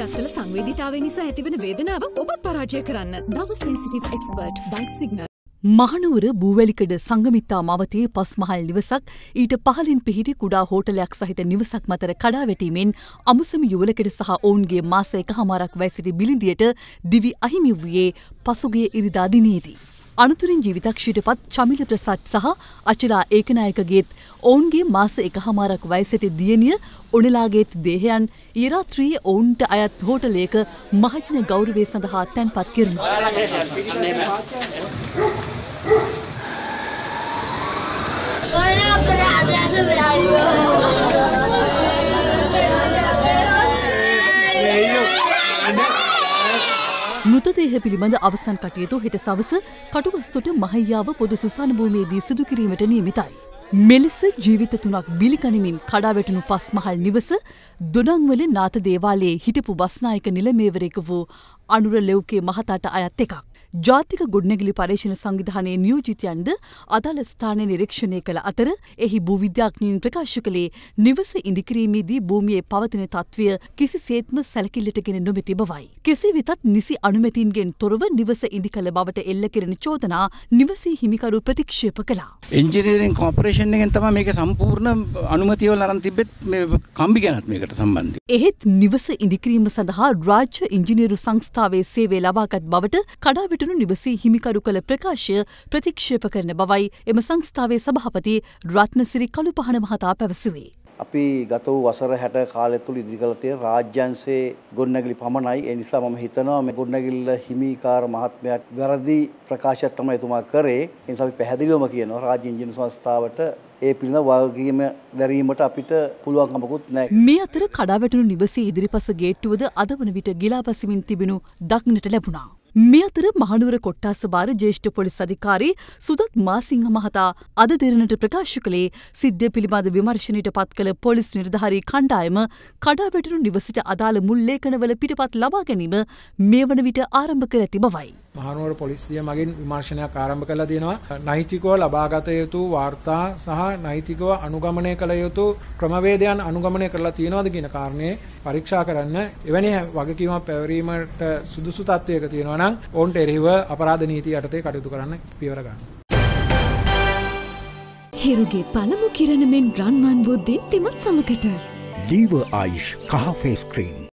දත්තල සංවේධිතාව නිසා ඇතිවන වේදනාව ඔබත් පරාජය කරන්න දවසේසිටව එක්ස්පර්ට් බයි සිගන. මහනුවර බූවැලිකඩ සංගමිත්තා මවතයේ පස්මහල් නිවසක් ඊට පහලින් පිහිටි කුඩා හෝටලයක් සහිත නිවසක් මතර කඩා වැටීමෙන් අමුසම යුවලකෙට සහ ඔවුන්ගේ මාසයක හමාරක් වැසිරි බිලිඳියට දිවි අහිමි වූයේ පසුගේ ඉරිදා දිනේදී. අනතුරින් ජීවිතක්ෂයට පත් චමිල ප්‍රසට් සහ අචලා ඒකනායකගේත් ඔවුන්ගේ මාස එකහමාරක් වයසට දියණිය උනලාගේත් දේහයන් ඊරාත්‍රී ඔවුන්ට අයත් හෝටලේක මහජන ගෞරවේ සඳහා තැන්පත් කරනවා. මෘතදේහ පිළිබඳ අවසන් කටයුතු හෙට සවස කටුවස්තුට මහයියාව පොදු සුසාන භූමියේදී සිදු කිරීමට නියමිතයි. මෙලෙස ජීවිත තුනක් බිලිකනිමින් කඩාවැටනු පස් මහල් නිවස දොඩංවල නාත දේවාලයේ හිටපු බස්නායක නිලමේවරෙක වූ අනුර ලෙව්ගේ මහතාට අයත් එකක්. ජාතික ගොඩනැගිලි පර්ේෂණ සංවිධානයේ නියෝජිතයන්ද අදාළ ස්ථානය නිරීක්ෂණය කළ අතර එහි භූවිද්‍යාඥීන් ප්‍රකාශ කළේ නිවස ඉදිකිරීමේදී භූමියේ පවතින තත්ත්වය කිසිසේත්ම සැලකිල්ලට ගෙන නොමැති බවයි. කෙසේ වෙතත් නිසි අනුමැතින්ගෙන් තොරව නිවස ඉදිකළ බවට එල්ල කෙරෙන චෝදනා නිවසේ හිමිකරු ප්‍රතික්ෂේප කළා. ඉංජිනීරින් කොපරේෂන් එකෙන් තමයි මේක සම්පූර්ණ අනුමැතිවල අරන් තිබෙත් මේ කම්බි ගැනත් මේකට සම්බන්ධයි. එහෙත් නිවස ඉදිකිරීම සඳහා රාජ්‍ය ඉංජිනේරු සංස්ථා අවස්ථාවේ සේවේ ලබාගත් බවට කඩාවිටුණු නිවසේ හිමිකරු කළ ප්‍රකාශය ප්‍රතික්ෂේප කරන බවයි එම සංස්ථාවේ සභාපති රත්නසිරි කළුපහන මහතා පැවසුවේ. අපි ගත වූ වසර 60 කාලය තුළ ඉදිරි කළ තියෙන රාජ්‍යංශයේ ගොඩනැගිලි පමණයි. ඒ නිසා මම හිතනවා මේ ගොඩනැගිල්ල හිමිකාර මහත්මයාට වැරදි ප්‍රකාශයක් තමයි එතුමා කරේ. ඒ නිසා අපි පැහැදිලිවම කියනවා රාජ්‍ය ඉංජිනේරු සංස්ථාවට ඒ පිළිබඳ වගකීම දැරීමට අපිට පුළුවන්කමකුත් නැහැ. මේ අතර කඩාවැටුණු නිවසේ ඉදිරිපස ගේට්ටුවද අද වන විට ගිලාපසමින් තිබෙනු දක්නට ලැබුණා. මේ අතර මහනුවර කොට්ටාසභාර ජේෂ්ඨ පොලිස් අධිකාරී සුදත් මාසිංහ මහතා අද දෙරණට ප්‍රකාශ කළේ සිද්ධිය පිළිබඳ විමර්ශනයට පත් කළ පොලිස් නිර්ධාරී කණ්ඩායම කඩාවැටුණු නිවසට අදාළ මුල් ලේඛනවල පිටපත් ලබා ගැනීම මේ වන විට ආරම්භ කර ඇති බවයි. මහනුවර පොලිසිය මගින් විමර්ශනයක් ආරම්භ කළා දෙනවා නෛතිකව ලබාගත යුතු වාර්තා සහ නෛතිකව අනුගමනය කළ යුතු ක්‍රමවේදයන් අනුගමනය කරලා තියෙනවද කියන කාරණේ පරීක්ෂා කරන්න එවැනි වගකීමක් පැවරීමට සුදුසු තත්වයක තියෙනවා නම් ඔවුන්ට එරෙහිව අපරාධ නීති යටතේ කටයුතු කරන්න පියවර ගන්න. හිරුගේ පළමු කිරණ මෙන් රන්වන් වූ දෙත්තිමත් සමකට. ලීව ආයිෂ් කහ ෆේස් ක්‍රීම්